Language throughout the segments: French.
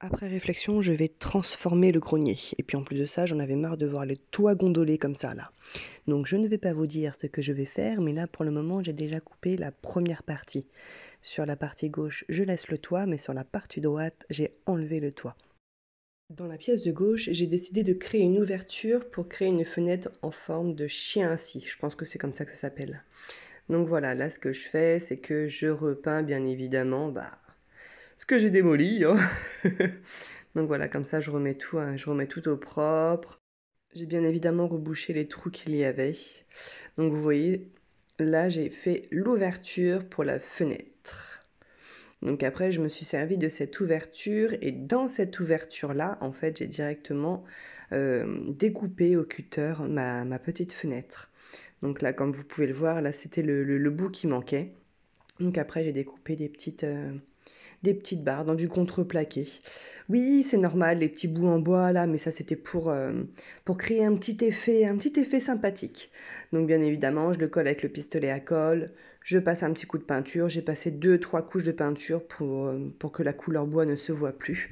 Après réflexion, je vais transformer le grenier. Et puis en plus de ça, j'en avais marre de voir les toits gondoler comme ça là. Donc je ne vais pas vous dire ce que je vais faire, mais là pour le moment, j'ai déjà coupé la première partie. Sur la partie gauche, je laisse le toit, mais sur la partie droite, j'ai enlevé le toit. Dans la pièce de gauche, j'ai décidé de créer une ouverture pour créer une fenêtre en forme de chien assis. Je pense que c'est comme ça que ça s'appelle. Donc voilà, là ce que je fais, c'est que je repeins bien évidemment, bah ce que j'ai démoli. Hein. Donc voilà, comme ça, je remets tout, hein, je remets tout au propre. J'ai bien évidemment rebouché les trous qu'il y avait. Donc vous voyez, là, j'ai fait l'ouverture pour la fenêtre. Donc après, je me suis servi de cette ouverture et dans cette ouverture-là, en fait, j'ai directement euh, découpé au cutter ma, petite fenêtre. Donc là, comme vous pouvez le voir, là, c'était le, bout qui manquait. Donc après, j'ai découpé des petites, euh, des petites barres dans du contreplaqué. Oui, c'est normal, les petits bouts en bois là, mais ça c'était pour, euh, pour créer un petit effet, un petit effet sympathique. Donc bien évidemment, je le colle avec le pistolet à colle, je passe un petit coup de peinture, j'ai passé deux trois couches de peinture pour, euh, pour que la couleur bois ne se voit plus.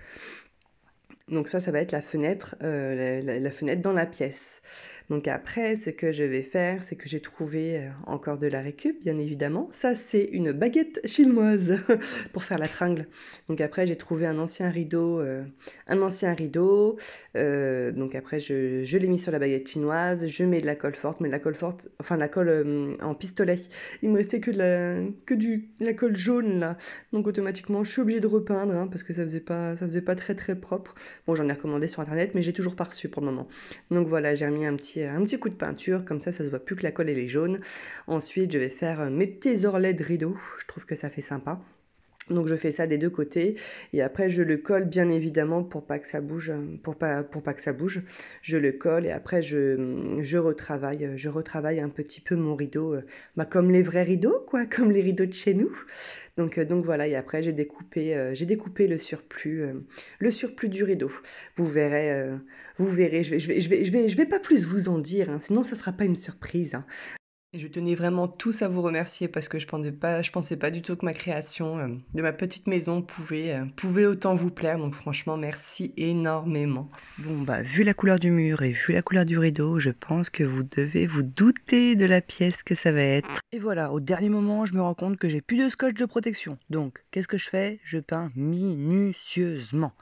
Donc ça, ça va être la fenêtre, euh, la, fenêtre dans la pièce. Donc après, ce que je vais faire, c'est que j'ai trouvé euh, encore de la récup, bien évidemment. Ça, c'est une baguette chinoise pour faire la tringle. Donc après, j'ai trouvé un ancien rideau, euh, un ancien rideau. donc après, je, je l'ai mis sur la baguette chinoise. Je mets de la colle forte, mais de la colle forte, enfin la colle en pistolet. Il me restait que de la, que du, la colle jaune là. Donc automatiquement, je suis obligée de repeindre hein, parce que ça faisait pas, ça faisait pas très très propre. Bon, j'en ai recommandé sur internet, mais j'ai toujours pas reçu pour le moment. Donc voilà, j'ai remis un petit, euh, un petit coup de peinture, comme ça, ça se voit plus que la colle elle est jaune. Ensuite, je vais faire euh, mes petits orlets de rideau. Je trouve que ça fait sympa. Donc je fais ça des deux côtés et après je le colle bien évidemment pour pas que ça bouge, euh, pour pas, pour pas que ça bouge. Je le colle et après je, je retravaille, euh, je retravaille un petit peu mon rideau, euh, bah comme les vrais rideaux quoi, comme les rideaux de chez nous. Donc donc voilà et après j'ai découpé, j'ai découpé le surplus, le surplus du rideau. Vous verrez, vous verrez. Je vais, je vais, je vais, je vais, pas plus vous en dire, hein. sinon ça sera pas une surprise. Hein je tenais vraiment tous à vous remercier parce que je pensais pas, je pensais pas du tout que ma création euh, de ma petite maison pouvait, euh, pouvait autant vous plaire. Donc franchement, merci énormément. Bon bah vu la couleur du mur et vu la couleur du rideau, je pense que vous devez vous douter de la pièce que ça va être. Et voilà, au dernier moment, je me rends compte que j'ai plus de scotch de protection. Donc qu'est-ce que je fais Je peins minutieusement.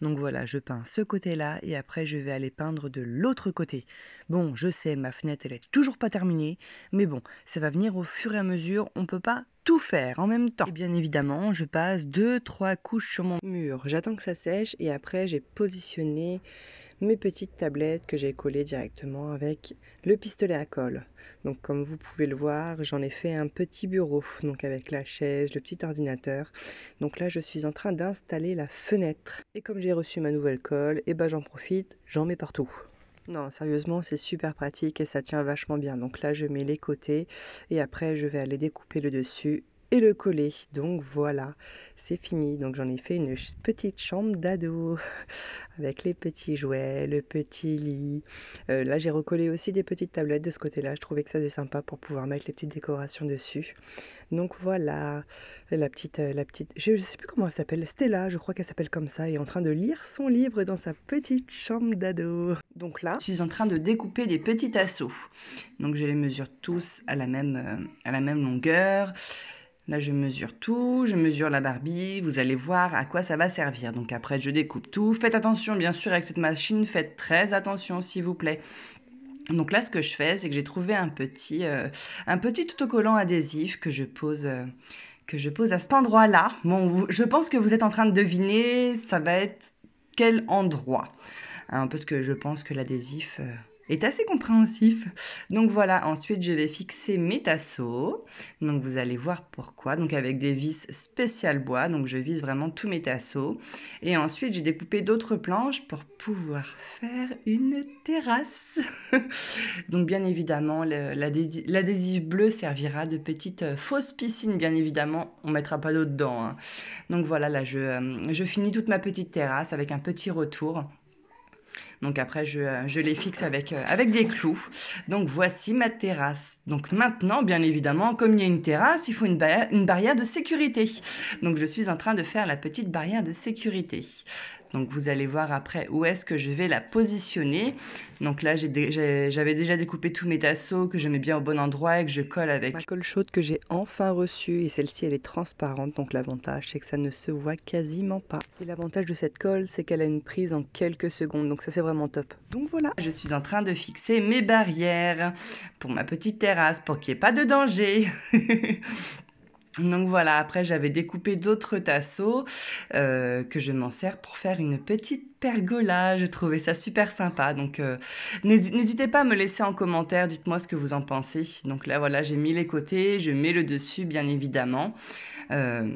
Donc voilà, je peins ce côté-là et après je vais aller peindre de l'autre côté. Bon, je sais, ma fenêtre elle est toujours pas terminée, mais bon, ça va venir au fur et à mesure, on peut pas tout faire en même temps. Et bien évidemment, je passe deux, trois couches sur mon mur. J'attends que ça sèche et après j'ai positionné mes petites tablettes que j'ai collées directement avec le pistolet à colle. Donc comme vous pouvez le voir, j'en ai fait un petit bureau, donc avec la chaise, le petit ordinateur. Donc là, je suis en train d'installer la fenêtre. Et comme j'ai reçu ma nouvelle colle, et eh ben j'en profite, j'en mets partout. Non, sérieusement, c'est super pratique et ça tient vachement bien. Donc là, je mets les côtés et après, je vais aller découper le dessus et le coller, Donc voilà, c'est fini. Donc j'en ai fait une petite chambre d'ado avec les petits jouets, le petit lit. Euh, là j'ai recollé aussi des petites tablettes de ce côté-là. Je trouvais que ça était sympa pour pouvoir mettre les petites décorations dessus. Donc voilà, la petite, euh, la petite, je ne sais plus comment elle s'appelle, Stella, je crois qu'elle s'appelle comme ça, est en train de lire son livre dans sa petite chambre d'ado. Donc là, je suis en train de découper des petits assauts. Donc je les mesure tous à la même, euh, à la même longueur. Là, je mesure tout, je mesure la Barbie, vous allez voir à quoi ça va servir. Donc après, je découpe tout. Faites attention, bien sûr, avec cette machine, faites très attention, s'il vous plaît. Donc là, ce que je fais, c'est que j'ai trouvé un petit, euh, un petit autocollant adhésif que je pose... Euh, que je pose à cet endroit-là. Bon, je pense que vous êtes en train de deviner, ça va être quel endroit. Hein, parce que je pense que l'adhésif... Euh, est assez compréhensif. Donc voilà, ensuite je vais fixer mes tasseaux. Donc vous allez voir pourquoi. Donc avec des vis spéciales bois, donc je vise vraiment tous mes tasseaux. Et ensuite j'ai découpé d'autres planches pour pouvoir faire une terrasse. donc bien évidemment, l'adhésif bleu servira de petite euh, fausse piscine, bien évidemment. On mettra pas d'eau dedans. Hein. Donc voilà, là je, euh, je finis toute ma petite terrasse avec un petit retour. Donc après, euh, je, les fixe avec, euh, avec des clous. Donc voici ma terrasse. Donc maintenant, bien évidemment, comme il y a une terrasse, il faut une, une barrière de sécurité. Donc je suis en train de faire la petite barrière de sécurité. Donc vous allez voir après où est-ce que je vais la positionner. Donc là, j'avais déjà découpé tous mes tasseaux que je mets bien au bon endroit et que je colle avec. Ma colle chaude que j'ai enfin reçue et celle-ci, elle est transparente. Donc l'avantage, c'est que ça ne se voit quasiment pas. Et l'avantage de cette colle, c'est qu'elle a une prise en quelques secondes. Donc ça, c'est vraiment top. Donc voilà. Je suis en train de fixer mes barrières pour ma petite terrasse pour qu'il n'y ait pas de danger. Donc voilà, après j'avais découpé d'autres tasseaux euh, que je m'en sers pour faire une petite pergola. Je trouvais ça super sympa. Donc euh, n'hésitez pas à me laisser en commentaire, dites-moi ce que vous en pensez. Donc là voilà, j'ai mis les côtés, je mets le dessus bien évidemment. Euh,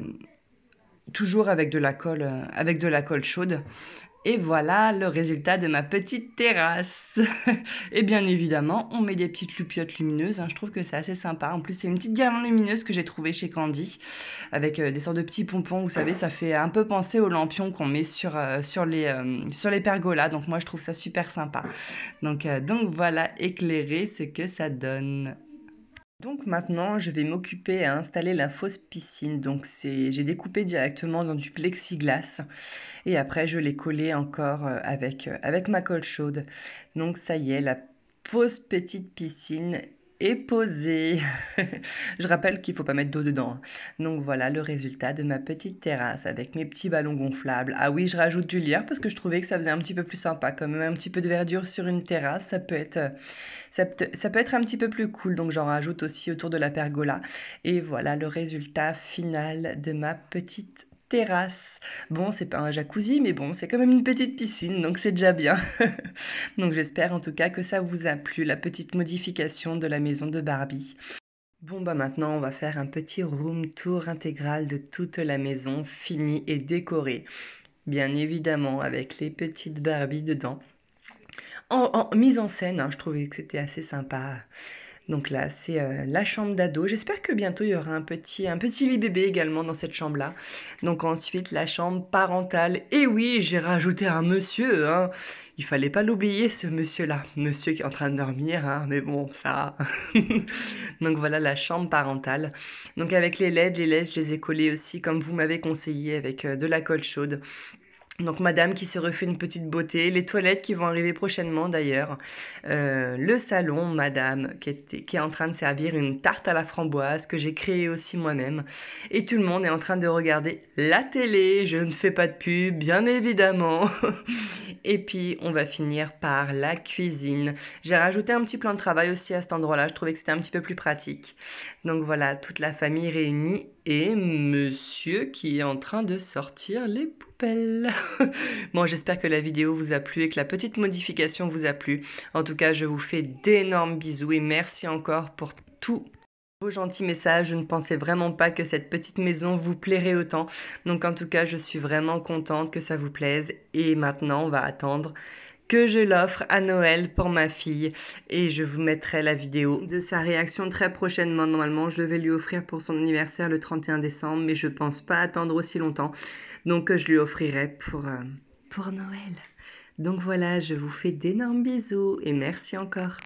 toujours avec de la colle, avec de la colle chaude. Et voilà le résultat de ma petite terrasse. et bien évidemment, on met des petites loupiottes lumineuses. Hein. Je trouve que c'est assez sympa. En plus, c'est une petite guirlande lumineuse que j'ai trouvée chez Candy, avec euh, des sortes de petits pompons. Vous savez, ça fait un peu penser aux lampions qu'on met sur, euh, sur, les, euh, sur les pergolas. Donc moi, je trouve ça super sympa. Donc, donc voilà, éclairer ce que ça donne. Donc maintenant, je vais m'occuper à installer la fausse piscine. Donc j'ai découpé directement dans du plexiglas et après je l'ai collé encore euh, avec, euh, avec ma colle chaude. Donc ça y est, la fausse petite piscine et posée. je rappelle qu'il faut pas mettre d'eau dedans. Hein. Donc voilà le résultat de ma petite terrasse avec mes petits ballons gonflables. Ah oui, je rajoute du lierre parce que je trouvais que ça faisait un petit peu plus sympa. Comme un petit peu de verdure sur une terrasse, ça peut être, ça peut être un petit peu plus cool. Donc j'en rajoute aussi autour de la pergola. Et voilà le résultat final de ma petite terrasse. Bon, c'est pas un jacuzzi, mais bon, c'est quand même une petite piscine, donc c'est déjà bien. donc j'espère en tout cas que ça vous a plu, la petite modification de la maison de Barbie. Bon bah maintenant on va faire un petit room tour intégral de toute la maison finie et décorée. Bien évidemment avec les petites Barbie dedans. En, mise en scène, hein, je trouvais que c'était assez sympa. Donc là, c'est euh, la chambre d'ado. J'espère que bientôt il y aura un petit, un petit lit bébé également dans cette chambre-là. Donc ensuite, la chambre parentale. Et oui, j'ai rajouté un monsieur. Hein. Il fallait pas l'oublier, ce monsieur-là. Monsieur qui est en train de dormir, hein. mais bon, ça. Donc voilà la chambre parentale. Donc avec les LED, les LED, je les ai collés aussi, comme vous m'avez conseillé, avec euh, de la colle chaude. Donc madame qui se refait une petite beauté, les toilettes qui vont arriver prochainement d'ailleurs, euh, le salon madame qui est, qui est, en train de servir une tarte à la framboise que j'ai créée aussi moi-même et tout le monde est en train de regarder la télé, je ne fais pas de pub bien évidemment. et puis on va finir par la cuisine. J'ai rajouté un petit plan de travail aussi à cet endroit-là, je trouvais que c'était un petit peu plus pratique. Donc voilà, toute la famille réunie et monsieur qui est en train de sortir les poubelles. bon, j'espère que la vidéo vous a plu et que la petite modification vous a plu. En tout cas, je vous fais d'énormes bisous et merci encore pour tous vos gentils messages, je ne pensais vraiment pas que cette petite maison vous plairait autant. Donc en tout cas, je suis vraiment contente que ça vous plaise. Et maintenant, on va attendre que je l'offre à Noël pour ma fille et je vous mettrai la vidéo de sa réaction très prochainement. Normalement, je vais lui offrir pour son anniversaire le 31 décembre, mais je pense pas attendre aussi longtemps. Donc, je lui offrirai pour, euh, pour Noël. Donc voilà, je vous fais d'énormes bisous et merci encore.